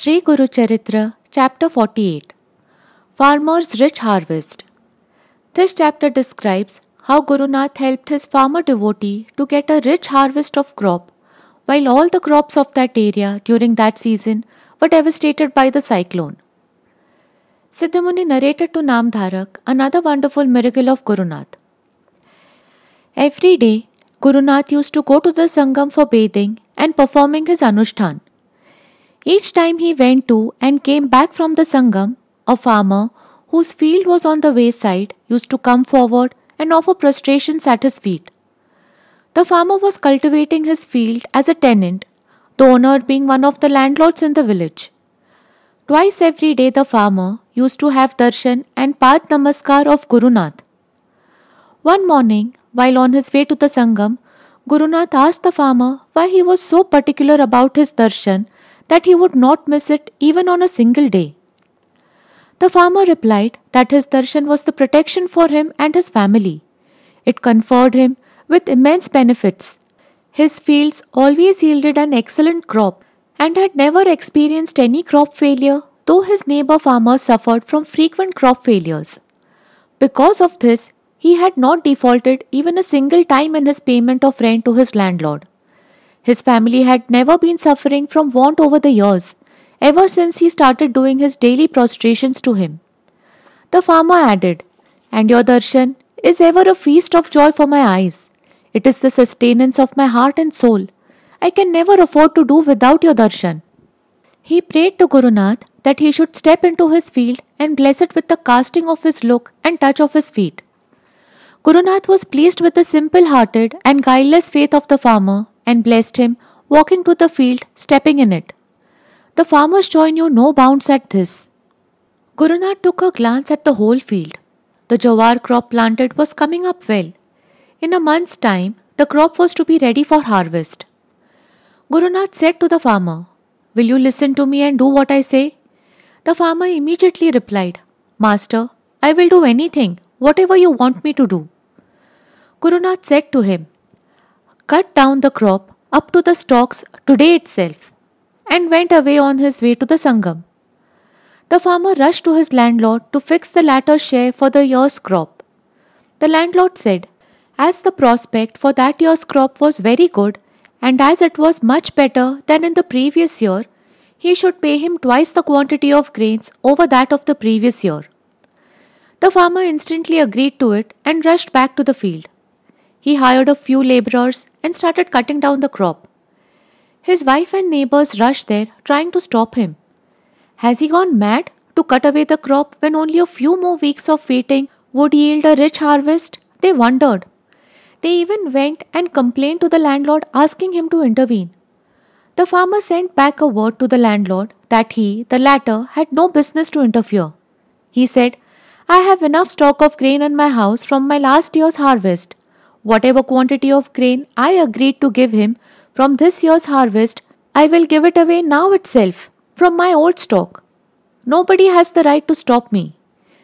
Sri Guru Charitra, Chapter 48 Farmer's Rich Harvest. This chapter describes how Guru Nanak helped his farmer devotee to get a rich harvest of crop, while all the crops of that area during that season were devastated by the cyclone. Siddhamuni narrated to Namdharak another wonderful miracle of Guru Nanak. Every day, Guru Nanak used to go to the Sangam for bathing and performing his Anushtan. Each time he went to and came back from the Sangam, a farmer whose field was on the wayside used to come forward and offer prostrations at his feet. The farmer was cultivating his field as a tenant, the owner being one of the landlords in the village. Twice every day the farmer used to have darshan and path namaskar of Gurunath. One morning, while on his way to the Sangam, Gurunath asked the farmer why he was so particular about his darshan that he would not miss it even on a single day. The farmer replied that his darshan was the protection for him and his family. It conferred him with immense benefits. His fields always yielded an excellent crop and had never experienced any crop failure, though his neighbor farmers suffered from frequent crop failures. Because of this, he had not defaulted even a single time in his payment of rent to his landlord. His family had never been suffering from want over the years, ever since he started doing his daily prostrations to him. The farmer added, And your darshan is ever a feast of joy for my eyes. It is the sustenance of my heart and soul. I can never afford to do without your darshan. He prayed to Guru that he should step into his field and bless it with the casting of his look and touch of his feet. Guru was pleased with the simple hearted and guileless faith of the farmer and blessed him, walking to the field, stepping in it. The farmer's joy knew no bounds at this. Gurunath took a glance at the whole field. The jawar crop planted was coming up well. In a month's time, the crop was to be ready for harvest. Gurunath said to the farmer, Will you listen to me and do what I say? The farmer immediately replied, Master, I will do anything, whatever you want me to do. Gurunath said to him, cut down the crop up to the stalks today itself, and went away on his way to the Sangam. The farmer rushed to his landlord to fix the latter's share for the year's crop. The landlord said, As the prospect for that year's crop was very good, and as it was much better than in the previous year, he should pay him twice the quantity of grains over that of the previous year. The farmer instantly agreed to it and rushed back to the field. He hired a few laborers and started cutting down the crop. His wife and neighbors rushed there, trying to stop him. Has he gone mad to cut away the crop when only a few more weeks of waiting would yield a rich harvest? They wondered. They even went and complained to the landlord, asking him to intervene. The farmer sent back a word to the landlord that he, the latter, had no business to interfere. He said, I have enough stock of grain in my house from my last year's harvest. Whatever quantity of grain I agreed to give him from this year's harvest, I will give it away now itself from my old stock. Nobody has the right to stop me.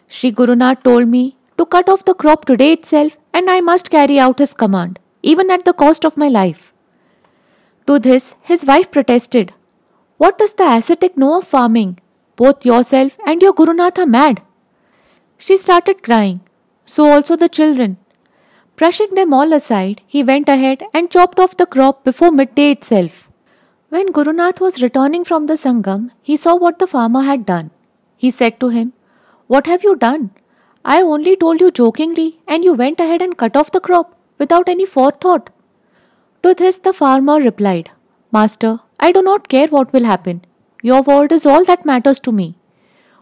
Sri Gurunath told me to cut off the crop today itself and I must carry out his command, even at the cost of my life. To this, his wife protested. What does the ascetic know of farming? Both yourself and your Gurunath are mad. She started crying. So also the children. Brushing them all aside, he went ahead and chopped off the crop before midday itself. When Gurunath was returning from the Sangam, he saw what the farmer had done. He said to him, What have you done? I only told you jokingly, and you went ahead and cut off the crop without any forethought. To this the farmer replied, Master, I do not care what will happen. Your word is all that matters to me.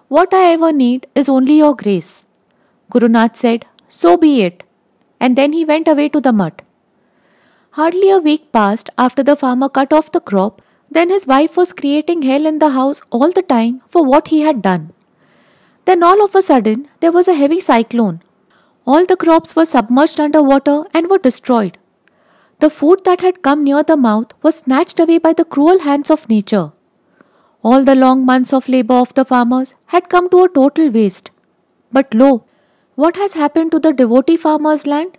What I ever need is only your grace. Gurunath said, So be it and then he went away to the mud. Hardly a week passed after the farmer cut off the crop, then his wife was creating hell in the house all the time for what he had done. Then all of a sudden there was a heavy cyclone. All the crops were submerged under water and were destroyed. The food that had come near the mouth was snatched away by the cruel hands of nature. All the long months of labor of the farmers had come to a total waste. But lo, what has happened to the devotee farmer's land?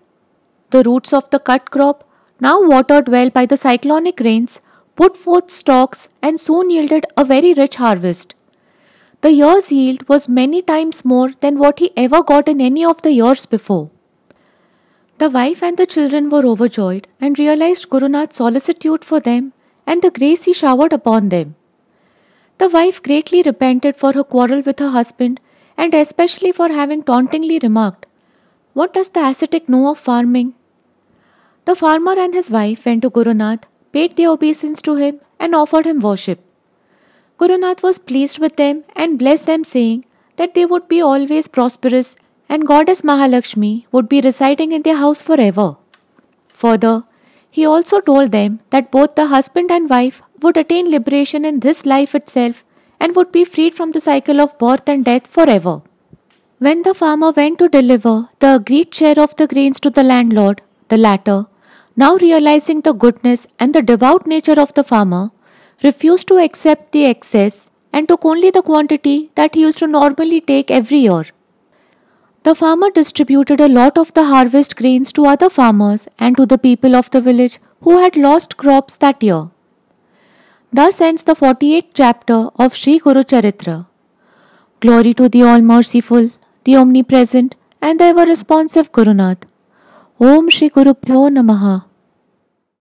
The roots of the cut crop, now watered well by the cyclonic rains, put forth stalks and soon yielded a very rich harvest. The year's yield was many times more than what he ever got in any of the years before. The wife and the children were overjoyed and realized Gurunath's solicitude for them and the grace he showered upon them. The wife greatly repented for her quarrel with her husband and especially for having tauntingly remarked, What does the ascetic know of farming? The farmer and his wife went to Gurunath, paid their obeisance to him, and offered him worship. Gurunath was pleased with them and blessed them, saying that they would be always prosperous and goddess Mahalakshmi would be residing in their house forever. Further, he also told them that both the husband and wife would attain liberation in this life itself and would be freed from the cycle of birth and death forever. When the farmer went to deliver the agreed share of the grains to the landlord, the latter, now realizing the goodness and the devout nature of the farmer, refused to accept the excess and took only the quantity that he used to normally take every year. The farmer distributed a lot of the harvest grains to other farmers and to the people of the village who had lost crops that year. Thus ends the 48th chapter of Sri Guru Charitra. Glory to the All Merciful, the Omnipresent, and the ever responsive Gurunath. Om Guru Gurubhyo Namaha.